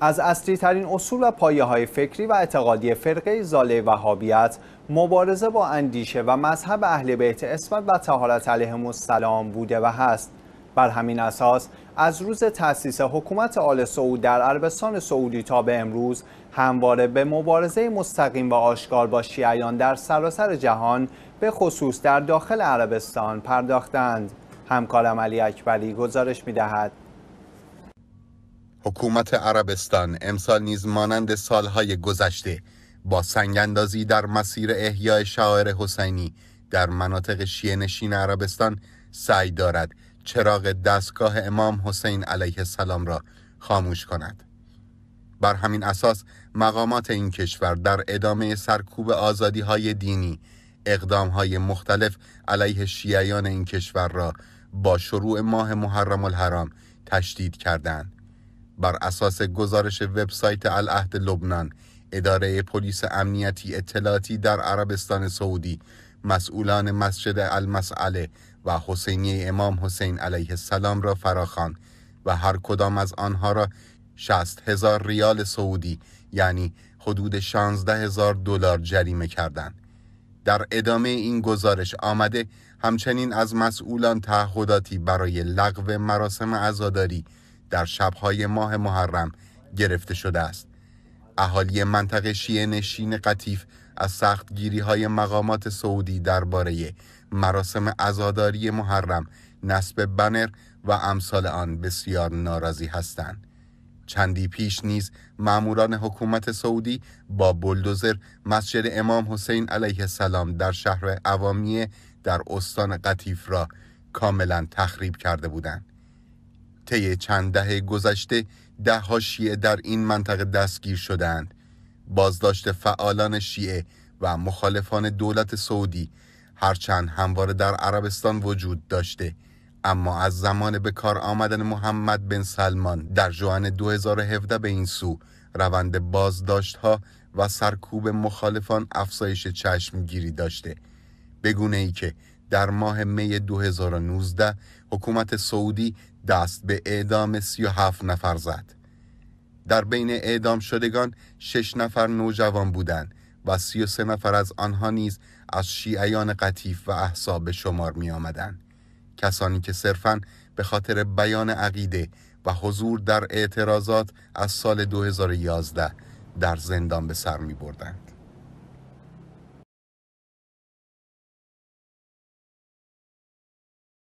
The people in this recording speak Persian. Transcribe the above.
از اصلی ترین اصول و پایه های فکری و اعتقادی فرقه زاله وهابیت مبارزه با اندیشه و مذهب اهل بیت اسمت و تهارت علیهم السلام بوده و هست بر همین اساس از روز تأسیس حکومت آل سعود در عربستان سعودی تا به امروز همواره به مبارزه مستقیم و آشکار با شیعیان در سراسر جهان به خصوص در داخل عربستان پرداختند همکارم علی اکبری گزارش می دهد. حکومت عربستان امسال نیز مانند سالهای گذشته با سنگاندازی در مسیر احیای شاعر حسینی در مناطق شیعه نشین عربستان سعی دارد چراغ دستگاه امام حسین علیه السلام را خاموش کند بر همین اساس مقامات این کشور در ادامه سرکوب آزادی های دینی اقدام های مختلف علیه شیعیان این کشور را با شروع ماه محرم الحرام تشدید کردند بر اساس گزارش وبسایت العهد لبنان اداره پلیس امنیتی اطلاعاتی در عربستان سعودی مسئولان مسجد المسعله و حسینی امام حسین علیه السلام را فراخواند و هر کدام از آنها را شست هزار ریال سعودی یعنی حدود 16 هزار دلار جریمه کردند. در ادامه این گزارش آمده همچنین از مسئولان تعهداتی برای لغو مراسم عزاداری در شبهای ماه محرم گرفته شده است اهالی منطقه شیعه نشین قطیف از گیری های مقامات سعودی درباره مراسم ازاداری محرم نصب بنر و امثال آن بسیار ناراضی هستند چندی پیش نیز ماموران حکومت سعودی با بلدوزر مسجد امام حسین علیه السلام در شهر عوامیه در استان قطیف را کاملا تخریب کرده بودند طی چند دهه گذشته ده ها شیعه در این منطقه دستگیر شدند بازداشت فعالان شیعه و مخالفان دولت سعودی هرچند همواره در عربستان وجود داشته اما از زمان به کار آمدن محمد بن سلمان در جوان 2017 به این سو روند بازداشت ها و سرکوب مخالفان افزایش چشمگیری داشته بگونه ای که در ماه می 2019 حکومت سعودی دست به اعدام 37 نفر زد. در بین اعدام شدگان 6 نفر نوجوان بودند و 33 نفر از آنها نیز از شیعیان قطیف و احساب شمار می آمدن. کسانی که صرفاً به خاطر بیان عقیده و حضور در اعتراضات از سال 2011 در زندان به سر می